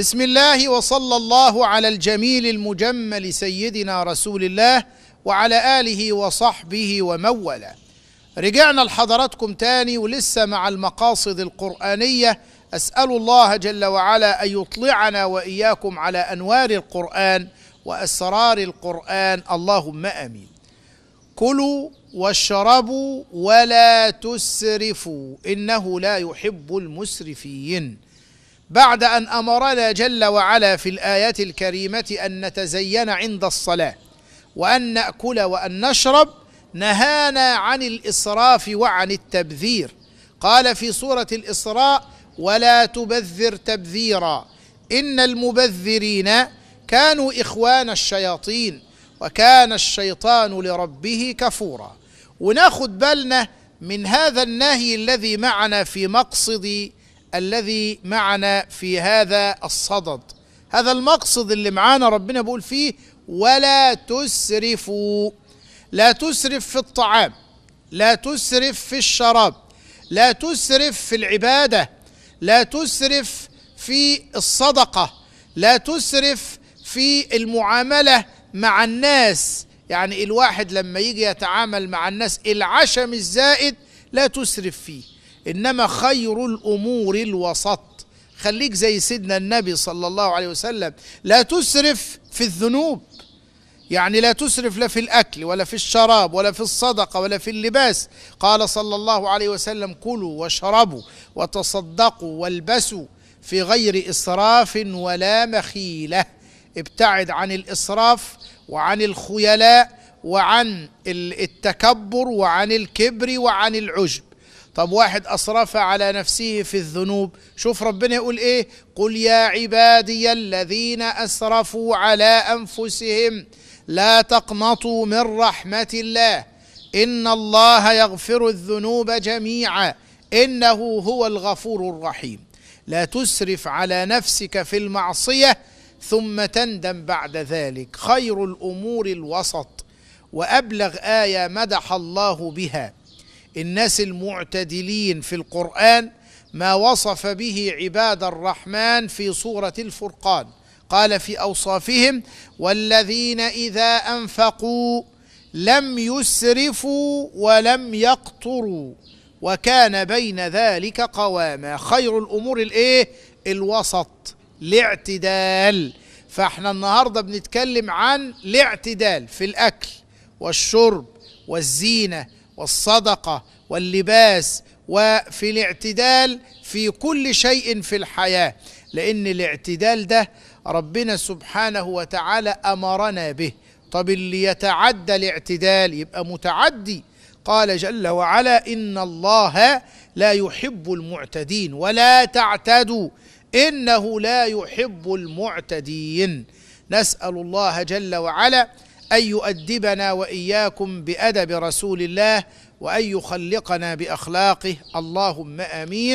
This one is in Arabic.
بسم الله وصلى الله على الجميل المجمل سيدنا رسول الله وعلى آله وصحبه وموله رجعنا لحضراتكم تاني ولسه مع المقاصد القرآنية أسأل الله جل وعلا أن يطلعنا وإياكم على أنوار القرآن وأسرار القرآن اللهم أمين كلوا واشربوا ولا تسرفوا إنه لا يحب المسرفين بعد أن أمرنا جل وعلا في الآية الكريمة أن نتزين عند الصلاة وأن نأكل وأن نشرب نهانا عن الإسراف وعن التبذير قال في سورة الإسراء ولا تبذر تبذيرا إن المبذرين كانوا إخوان الشياطين وكان الشيطان لربه كفورا وناخد بالنا من هذا النهي الذي معنا في مقصد الذي معنا في هذا الصدد هذا المقصد اللي معانا ربنا بيقول فيه ولا تسرفوا لا تسرف في الطعام لا تسرف في الشراب لا تسرف في العباده لا تسرف في الصدقه لا تسرف في المعامله مع الناس يعني الواحد لما يجي يتعامل مع الناس العشم الزائد لا تسرف فيه إنما خير الأمور الوسط خليك زي سيدنا النبي صلى الله عليه وسلم لا تسرف في الذنوب يعني لا تسرف لا في الأكل ولا في الشراب ولا في الصدقة ولا في اللباس قال صلى الله عليه وسلم كلوا واشربوا وتصدقوا والبسوا في غير إسراف ولا مخيلة ابتعد عن الإسراف وعن الخيلاء وعن التكبر وعن الكبر وعن العجب طب واحد أصرف على نفسه في الذنوب شوف ربنا يقول إيه قل يا عبادي الذين أسرفوا على أنفسهم لا تقنطوا من رحمة الله إن الله يغفر الذنوب جميعا إنه هو الغفور الرحيم لا تسرف على نفسك في المعصية ثم تندم بعد ذلك خير الأمور الوسط وأبلغ آية مدح الله بها الناس المعتدلين في القرآن ما وصف به عباد الرحمن في سورة الفرقان قال في أوصافهم والذين إذا أنفقوا لم يسرفوا ولم يقتروا وكان بين ذلك قواما خير الأمور الإيه الوسط الاعتدال فاحنا النهاردة بنتكلم عن الاعتدال في الأكل والشرب والزينة والصدقه واللباس وفي الاعتدال في كل شيء في الحياه لان الاعتدال ده ربنا سبحانه وتعالى امرنا به طب اللي يتعدى الاعتدال يبقى متعدي قال جل وعلا ان الله لا يحب المعتدين ولا تعتدوا انه لا يحب المعتدين نسال الله جل وعلا أن يؤدبنا وإياكم بأدب رسول الله وأن يخلقنا بأخلاقه اللهم آمين